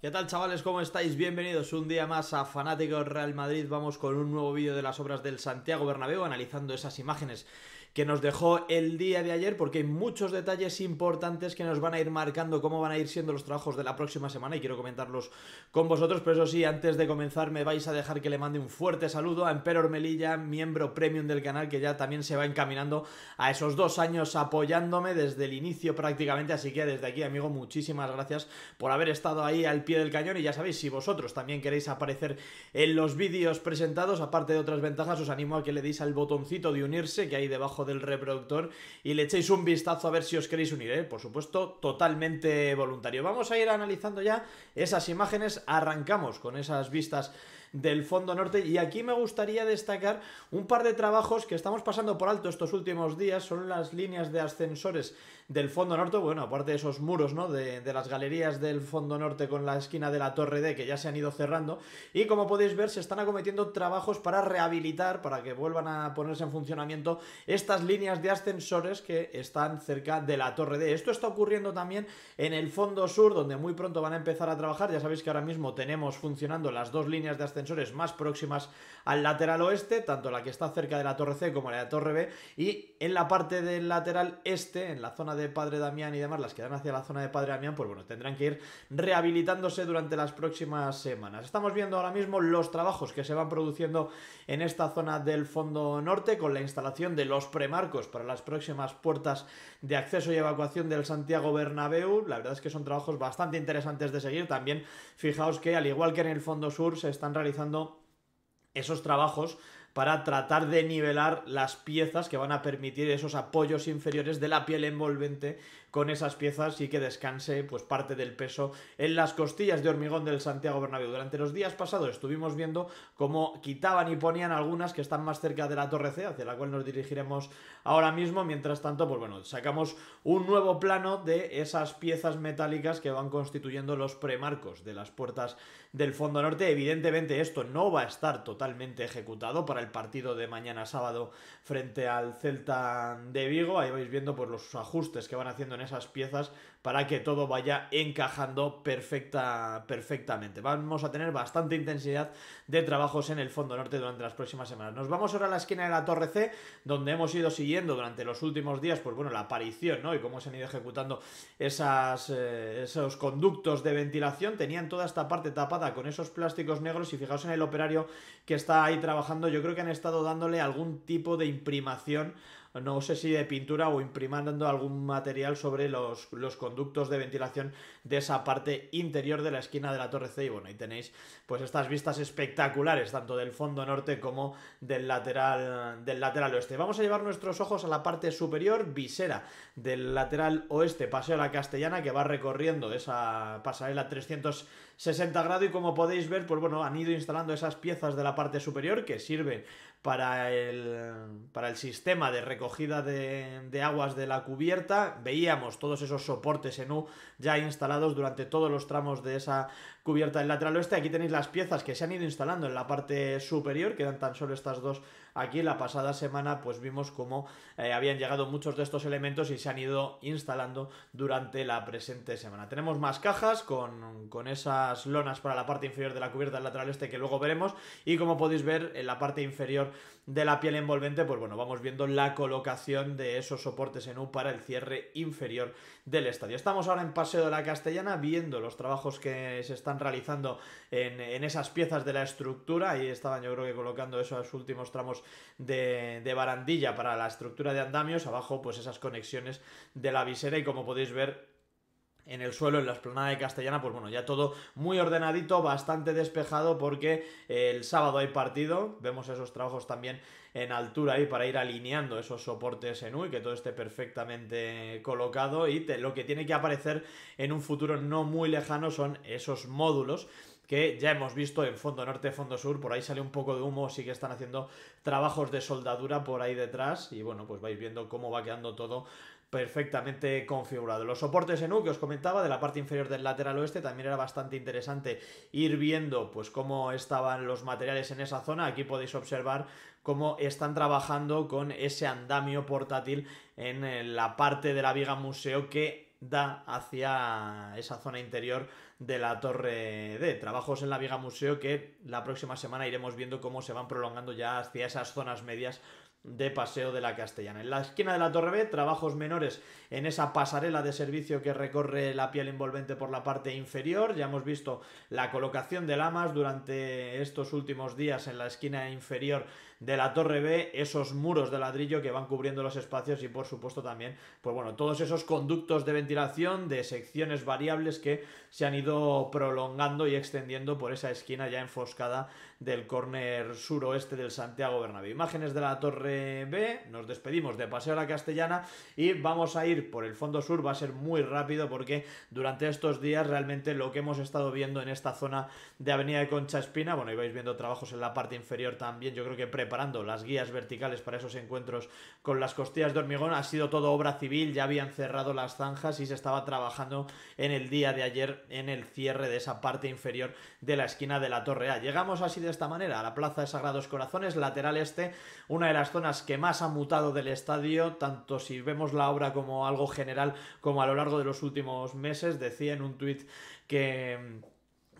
¿Qué tal chavales? ¿Cómo estáis? Bienvenidos un día más a Fanáticos Real Madrid. Vamos con un nuevo vídeo de las obras del Santiago Bernabéu analizando esas imágenes que nos dejó el día de ayer, porque hay muchos detalles importantes que nos van a ir marcando cómo van a ir siendo los trabajos de la próxima semana y quiero comentarlos con vosotros, pero eso sí, antes de comenzar me vais a dejar que le mande un fuerte saludo a Emperor Melilla, miembro premium del canal, que ya también se va encaminando a esos dos años apoyándome desde el inicio prácticamente, así que desde aquí, amigo, muchísimas gracias por haber estado ahí al pie del cañón y ya sabéis, si vosotros también queréis aparecer en los vídeos presentados, aparte de otras ventajas, os animo a que le deis al botoncito de unirse que hay debajo del reproductor y le echéis un vistazo a ver si os queréis unir, ¿eh? por supuesto, totalmente voluntario. Vamos a ir analizando ya esas imágenes, arrancamos con esas vistas del fondo norte y aquí me gustaría destacar un par de trabajos que estamos pasando por alto estos últimos días, son las líneas de ascensores del fondo norte, bueno, aparte de esos muros, ¿no? De, las galerías del fondo norte con la esquina de la Torre D que ya se han ido cerrando. Y como podéis ver, se están acometiendo trabajos para rehabilitar, para que vuelvan a ponerse en funcionamiento estas líneas de ascensores que están cerca de la Torre D. Esto está ocurriendo también en el fondo sur, donde muy pronto van a empezar a trabajar. Ya sabéis que ahora mismo tenemos funcionando las dos líneas de ascensores más próximas al lateral oeste, tanto la que está cerca de la Torre C como la de la Torre B, y en la parte del lateral este, en la zona de de Padre Damián y demás, las que dan hacia la zona de Padre Damián, pues bueno, tendrán que ir rehabilitándose durante las próximas semanas. Estamos viendo ahora mismo los trabajos que se van produciendo en esta zona del fondo norte con la instalación de los premarcos para las próximas puertas de acceso y evacuación del Santiago Bernabéu. La verdad es que son trabajos bastante interesantes de seguir. También fijaos que al igual que en el fondo sur se están realizando esos trabajos para tratar de nivelar las piezas que van a permitir esos apoyos inferiores de la piel envolvente con esas piezas y que descanse pues parte del peso en las costillas de hormigón del Santiago Bernabéu. Durante los días pasados estuvimos viendo cómo quitaban y ponían algunas que están más cerca de la Torre C, hacia la cual nos dirigiremos ahora mismo. Mientras tanto, pues bueno, sacamos un nuevo plano de esas piezas metálicas que van constituyendo los premarcos de las puertas del Fondo Norte. Evidentemente esto no va a estar totalmente ejecutado para el partido de mañana sábado frente al Celta de Vigo. Ahí vais viendo pues, los ajustes que van haciendo en esas piezas para que todo vaya encajando perfecta, perfectamente. Vamos a tener bastante intensidad de trabajos en el Fondo Norte durante las próximas semanas. Nos vamos ahora a la esquina de la Torre C, donde hemos ido siguiendo durante los últimos días, pues bueno, la aparición, ¿no? Y cómo se han ido ejecutando esas, eh, esos conductos de ventilación. Tenían toda esta parte tapada con esos plásticos negros y fijaos en el operario que está ahí trabajando, yo creo que han estado dándole algún tipo de imprimación no sé si de pintura o imprimando algún material sobre los, los conductos de ventilación de esa parte interior de la esquina de la Torre C. Y bueno, ahí tenéis pues estas vistas espectaculares, tanto del fondo norte como del lateral, del lateral oeste. Vamos a llevar nuestros ojos a la parte superior, visera del lateral oeste, paseo a la castellana, que va recorriendo esa pasarela 360 grados y como podéis ver, pues bueno, han ido instalando esas piezas de la parte superior que sirven para el, para el sistema de recogida de, de, aguas de la cubierta. Veíamos todos esos soportes en U ya instalados durante todos los tramos de esa cubierta del lateral oeste. Aquí tenéis las piezas que se han ido instalando en la parte superior, quedan tan solo estas dos Aquí la pasada semana pues vimos cómo eh, habían llegado muchos de estos elementos y se han ido instalando durante la presente semana. Tenemos más cajas con, con esas lonas para la parte inferior de la cubierta lateral este que luego veremos y como podéis ver en la parte inferior de la piel envolvente, pues bueno, vamos viendo la colocación de esos soportes en U para el cierre inferior del estadio. Estamos ahora en Paseo de la Castellana viendo los trabajos que se están realizando en, esas piezas de la estructura. Ahí estaban yo creo que colocando esos últimos tramos de, de, barandilla para la estructura de andamios. Abajo pues esas conexiones de la visera y como podéis ver en el suelo, en la esplanada de Castellana, pues bueno, ya todo muy ordenadito, bastante despejado porque el sábado hay partido, vemos esos trabajos también en altura ahí para ir alineando esos soportes en U y que todo esté perfectamente colocado y lo que tiene que aparecer en un futuro no muy lejano son esos módulos que ya hemos visto en fondo norte, fondo sur, por ahí sale un poco de humo, sí que están haciendo trabajos de soldadura por ahí detrás y bueno, pues vais viendo cómo va quedando todo perfectamente configurado. Los soportes en U que os comentaba de la parte inferior del lateral oeste también era bastante interesante ir viendo pues cómo estaban los materiales en esa zona. Aquí podéis observar cómo están trabajando con ese andamio portátil en eh, la parte de la viga museo que da hacia esa zona interior de la Torre D. Trabajos en la Viga Museo que la próxima semana iremos viendo cómo se van prolongando ya hacia esas zonas medias de Paseo de la Castellana. En la esquina de la Torre B, trabajos menores en esa pasarela de servicio que recorre la piel envolvente por la parte inferior. Ya hemos visto la colocación de lamas durante estos últimos días en la esquina inferior de la Torre B, esos muros de ladrillo que van cubriendo los espacios y por supuesto también, pues bueno, todos esos conductos de ventilación de secciones variables que se han ido prolongando y extendiendo por esa esquina ya enfoscada del córner suroeste del Santiago Bernabéu. Imágenes de la Torre B, nos despedimos de Paseo a la Castellana y vamos a ir por el fondo sur, va a ser muy rápido porque durante estos días realmente lo que hemos estado viendo en esta zona de Avenida de Concha Espina, bueno, ibais viendo trabajos en la parte inferior también, yo creo que preparando las guías verticales para esos encuentros con las costillas de hormigón, ha sido todo obra civil, ya habían cerrado las zanjas y se estaba trabajando en el día de ayer en el cierre de esa parte inferior de la esquina de la Torre A. Llegamos así de de esta manera. La plaza de Sagrados Corazones, lateral este, una de las zonas que más ha mutado del estadio, tanto si vemos la obra como algo general, como a lo largo de los últimos meses. Decía en un tuit que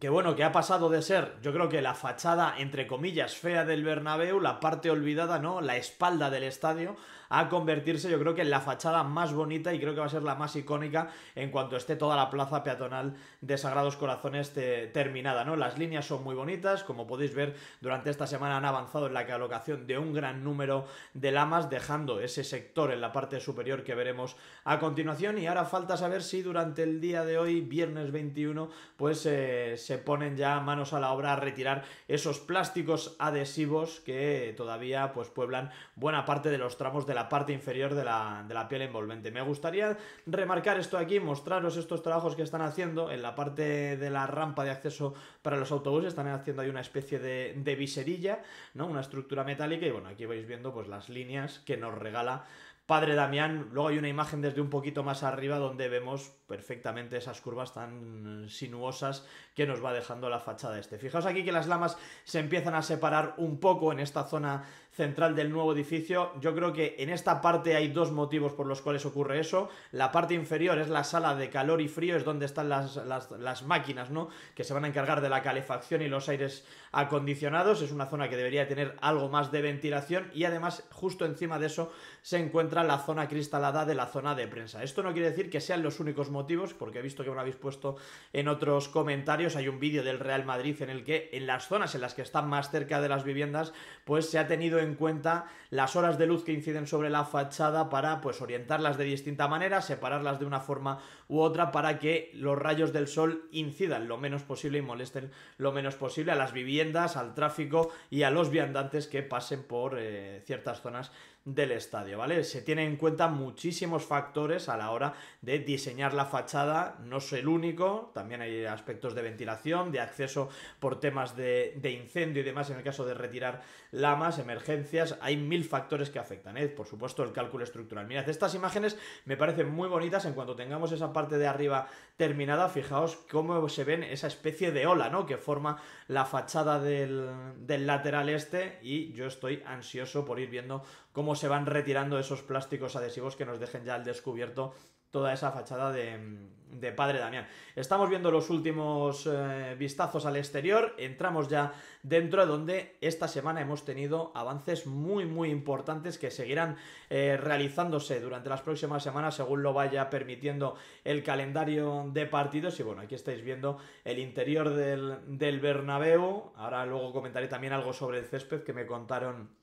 que bueno, que ha pasado de ser, yo creo que la fachada, entre comillas, fea del Bernabéu, la parte olvidada, ¿no? La espalda del estadio, a convertirse yo creo que en la fachada más bonita y creo que va a ser la más icónica en cuanto esté toda la plaza peatonal de Sagrados Corazones terminada, ¿no? Las líneas son muy bonitas, como podéis ver, durante esta semana han avanzado en la colocación de un gran número de lamas, dejando ese sector en la parte superior que veremos a continuación y ahora falta saber si durante el día de hoy, viernes 21, pues... Eh, se ponen ya manos a la obra a retirar esos plásticos adhesivos que todavía pues pueblan buena parte de los tramos de la parte inferior de la, piel envolvente. Me gustaría remarcar esto aquí, mostraros estos trabajos que están haciendo en la parte de la rampa de acceso para los autobuses, están haciendo ahí una especie de, de viserilla, ¿no? Una estructura metálica y bueno, aquí vais viendo pues las líneas que nos regala Padre Damián. Luego hay una imagen desde un poquito más arriba donde vemos perfectamente esas curvas tan sinuosas que nos va dejando la fachada este. Fijaos aquí que las lamas se empiezan a separar un poco en esta zona central del nuevo edificio. Yo creo que en esta parte hay dos motivos por los cuales ocurre eso. La parte inferior es la sala de calor y frío, es donde están las, máquinas, ¿no? Que se van a encargar de la calefacción y los aires acondicionados. Es una zona que debería tener algo más de ventilación y además justo encima de eso se encuentra la zona cristalada de la zona de prensa. Esto no quiere decir que sean los únicos motivos porque he visto que me habéis puesto en otros comentarios, hay un vídeo del Real Madrid en el que en las zonas en las que están más cerca de las viviendas, pues se ha tenido en cuenta las horas de luz que inciden sobre la fachada para pues orientarlas de distinta manera, separarlas de una forma u otra para que los rayos del sol incidan lo menos posible y molesten lo menos posible a las viviendas, al tráfico y a los viandantes que pasen por eh, ciertas zonas del estadio, ¿vale? Se tienen en cuenta muchísimos factores a la hora de diseñar la fachada, no es el único, también hay aspectos de ventilación, de acceso por temas de, incendio y demás, en el caso de retirar lamas, emergencias, hay mil factores que afectan, ¿eh? Por supuesto, el cálculo estructural. Mirad, estas imágenes me parecen muy bonitas, en cuanto tengamos esa parte de arriba terminada, fijaos cómo se ven esa especie de ola, ¿no? Que forma la fachada del, del lateral este y yo estoy ansioso por ir viendo cómo se van retirando esos plásticos adhesivos que nos dejen ya al descubierto toda esa fachada de, Padre Damián. Estamos viendo los últimos eh, vistazos al exterior, entramos ya dentro de donde esta semana hemos tenido avances muy muy importantes que seguirán eh, realizándose durante las próximas semanas según lo vaya permitiendo el calendario de partidos y bueno, aquí estáis viendo el interior del, del Bernabéu, ahora luego comentaré también algo sobre el césped que me contaron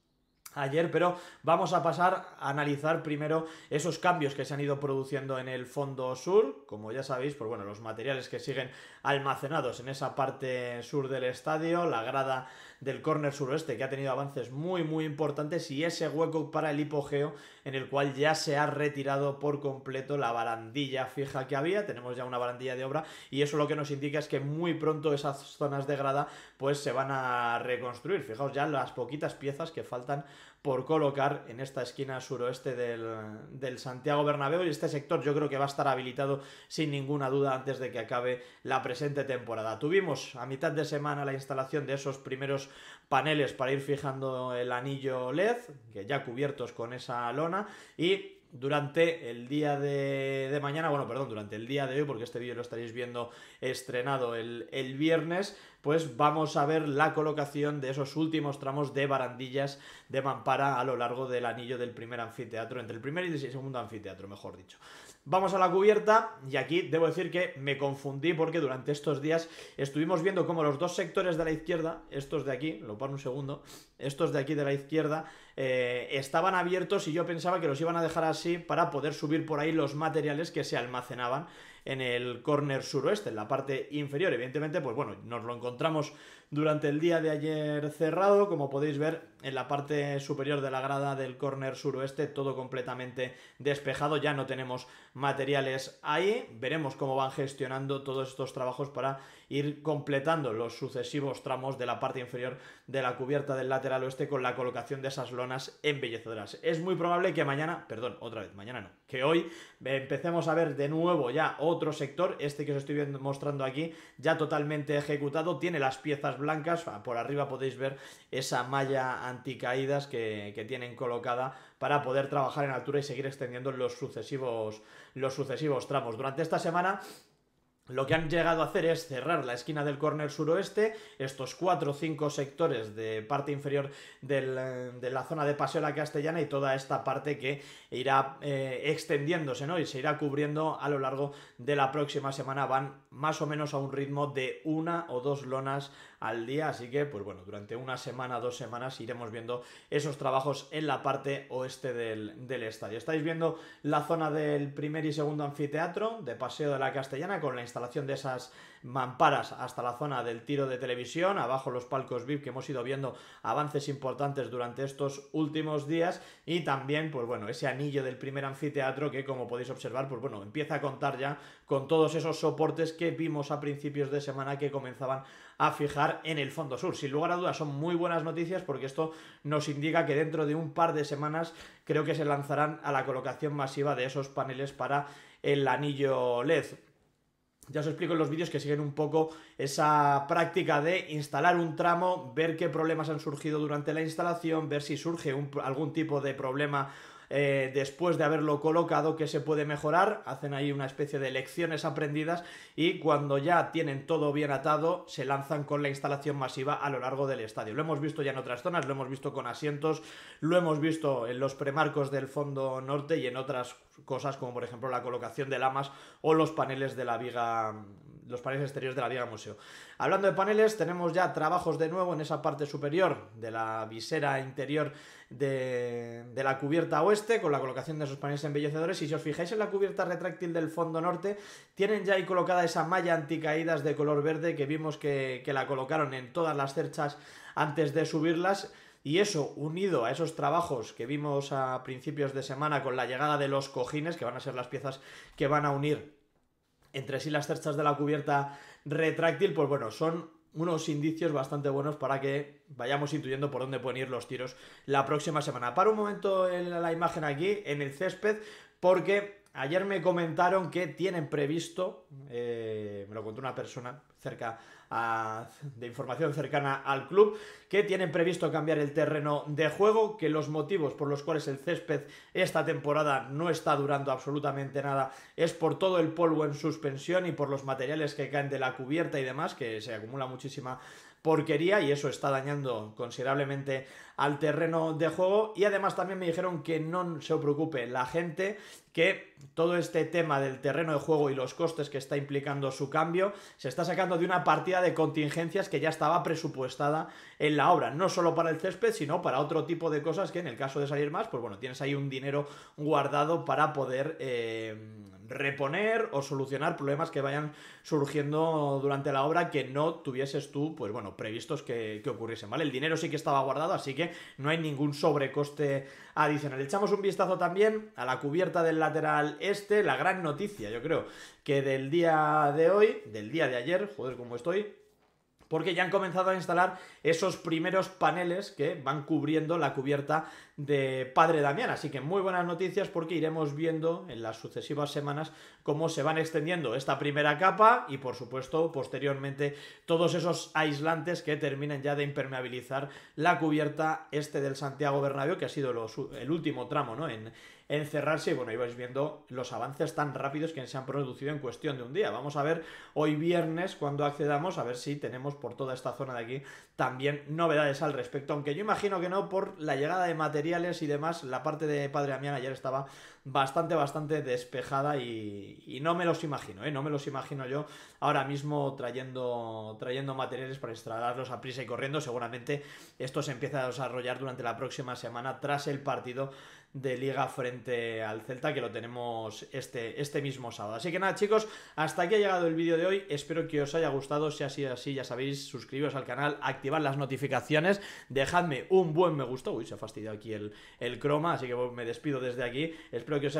ayer, pero vamos a pasar a analizar primero esos cambios que se han ido produciendo en el fondo sur, como ya sabéis, por pues bueno, los materiales que siguen almacenados en esa parte sur del estadio, la grada del córner suroeste que ha tenido avances muy muy importantes y ese hueco para el hipogeo en el cual ya se ha retirado por completo la barandilla fija que había, tenemos ya una barandilla de obra y eso lo que nos indica es que muy pronto esas zonas de grada pues se van a reconstruir, fijaos ya las poquitas piezas que faltan por colocar en esta esquina suroeste del, Santiago Bernabéu y este sector yo creo que va a estar habilitado sin ninguna duda antes de que acabe la presente temporada. Tuvimos a mitad de semana la instalación de esos primeros paneles para ir fijando el anillo LED, que ya cubiertos con esa lona y durante el día de, mañana, bueno, perdón, durante el día de hoy, porque este vídeo lo estaréis viendo estrenado el, el, viernes, pues vamos a ver la colocación de esos últimos tramos de barandillas de mampara a lo largo del anillo del primer anfiteatro, entre el primer y el segundo anfiteatro, mejor dicho. Vamos a la cubierta y aquí debo decir que me confundí porque durante estos días estuvimos viendo cómo los dos sectores de la izquierda, estos de aquí, lo paro un segundo, estos de aquí de la izquierda, eh, estaban abiertos y yo pensaba que los iban a dejar así para poder subir por ahí los materiales que se almacenaban en el corner suroeste, en la parte inferior. Evidentemente, pues bueno, nos lo encontramos durante el día de ayer cerrado, como podéis ver en la parte superior de la grada del corner suroeste, todo completamente despejado, ya no tenemos materiales ahí, veremos cómo van gestionando todos estos trabajos para ir completando los sucesivos tramos de la parte inferior de la cubierta del lateral oeste con la colocación de esas lonas embellecedoras. Es muy probable que mañana, perdón, otra vez, mañana no, que hoy empecemos a ver de nuevo ya otro sector, este que os estoy mostrando aquí, ya totalmente ejecutado, tiene las piezas blancas, ah, por arriba podéis ver esa malla anticaídas que, que tienen colocada para poder trabajar en altura y seguir extendiendo los sucesivos, los sucesivos tramos. Durante esta semana lo que han llegado a hacer es cerrar la esquina del córner suroeste, estos cuatro o cinco sectores de parte inferior eh, de la zona de Paseo la Castellana y toda esta parte que irá eh, extendiéndose ¿no? y se irá cubriendo a lo largo de la próxima semana. Van más o menos a un ritmo de una o dos lonas al día, así que pues bueno, durante una semana, dos semanas iremos viendo esos trabajos en la parte oeste del, estadio. Estáis viendo la zona del primer y segundo anfiteatro de Paseo de la Castellana con la instalación de esas mamparas hasta la zona del tiro de televisión, abajo los palcos VIP que hemos ido viendo avances importantes durante estos últimos días y también pues bueno, ese anillo del primer anfiteatro que como podéis observar pues bueno, empieza a contar ya con todos esos soportes que vimos a principios de semana que comenzaban a fijar en el fondo sur. Sin lugar a dudas, son muy buenas noticias porque esto nos indica que dentro de un par de semanas creo que se lanzarán a la colocación masiva de esos paneles para el anillo LED. Ya os explico en los vídeos que siguen un poco esa práctica de instalar un tramo, ver qué problemas han surgido durante la instalación, ver si surge algún tipo de problema eh, después de haberlo colocado, que se puede mejorar, hacen ahí una especie de lecciones aprendidas y cuando ya tienen todo bien atado, se lanzan con la instalación masiva a lo largo del estadio. Lo hemos visto ya en otras zonas, lo hemos visto con asientos, lo hemos visto en los premarcos del fondo norte y en otras cosas como por ejemplo la colocación de lamas o los paneles de la viga los paneles exteriores de la viga museo. Hablando de paneles, tenemos ya trabajos de nuevo en esa parte superior de la visera interior de, la cubierta oeste, con la colocación de esos paneles embellecedores. Y si os fijáis en la cubierta retráctil del fondo norte, tienen ya ahí colocada esa malla anticaídas de color verde que vimos que, que la colocaron en todas las cerchas antes de subirlas. Y eso, unido a esos trabajos que vimos a principios de semana con la llegada de los cojines, que van a ser las piezas que van a unir entre sí las cerchas de la cubierta retráctil, pues bueno, son unos indicios bastante buenos para que vayamos intuyendo por dónde pueden ir los tiros la próxima semana. Para un momento en la imagen aquí, en el césped, porque Ayer me comentaron que tienen previsto, eh, me lo contó una persona cerca de información cercana al club, que tienen previsto cambiar el terreno de juego, que los motivos por los cuales el césped esta temporada no está durando absolutamente nada es por todo el polvo en suspensión y por los materiales que caen de la cubierta y demás, que se acumula muchísima porquería y eso está dañando considerablemente al terreno de juego. Y además también me dijeron que no se preocupe la gente, que todo este tema del terreno de juego y los costes que está implicando su cambio se está sacando de una partida de contingencias que ya estaba presupuestada en la obra, no solo para el césped, sino para otro tipo de cosas que en el caso de salir más, pues bueno, tienes ahí un dinero guardado para poder... Eh, reponer o solucionar problemas que vayan surgiendo durante la obra que no tuvieses tú, pues bueno, previstos que, que ocurriesen, ¿vale? El dinero sí que estaba guardado, así que no hay ningún sobrecoste adicional. Echamos un vistazo también a la cubierta del lateral este, la gran noticia, yo creo, que del día de hoy, del día de ayer, joder, cómo estoy, porque ya han comenzado a instalar esos primeros paneles que van cubriendo la cubierta de Padre Damián. Así que muy buenas noticias porque iremos viendo en las sucesivas semanas cómo se van extendiendo esta primera capa y por supuesto posteriormente todos esos aislantes que terminen ya de impermeabilizar la cubierta este del Santiago Bernabéu que ha sido el último tramo ¿no? en, encerrarse. Y bueno, ibais viendo los avances tan rápidos que se han producido en cuestión de un día. Vamos a ver hoy viernes cuando accedamos, a ver si tenemos por toda esta zona de aquí también novedades al respecto. Aunque yo imagino que no, por la llegada de materiales y demás, la parte de Padre Amián ayer estaba bastante, bastante despejada y, no me los imagino, ¿eh? No me los imagino yo ahora mismo trayendo, trayendo materiales para instalarlos a prisa y corriendo. Seguramente esto se empieza a desarrollar durante la próxima semana tras el partido de Liga frente al Celta, que lo tenemos este, este mismo sábado. Así que nada, chicos, hasta aquí ha llegado el vídeo de hoy. Espero que os haya gustado. Si ha sido así, ya sabéis, suscribiros al canal, activar las notificaciones, dejadme un buen me gusta. Uy, se ha fastidiado aquí el, el croma, así que me despido desde aquí. Espero que os haya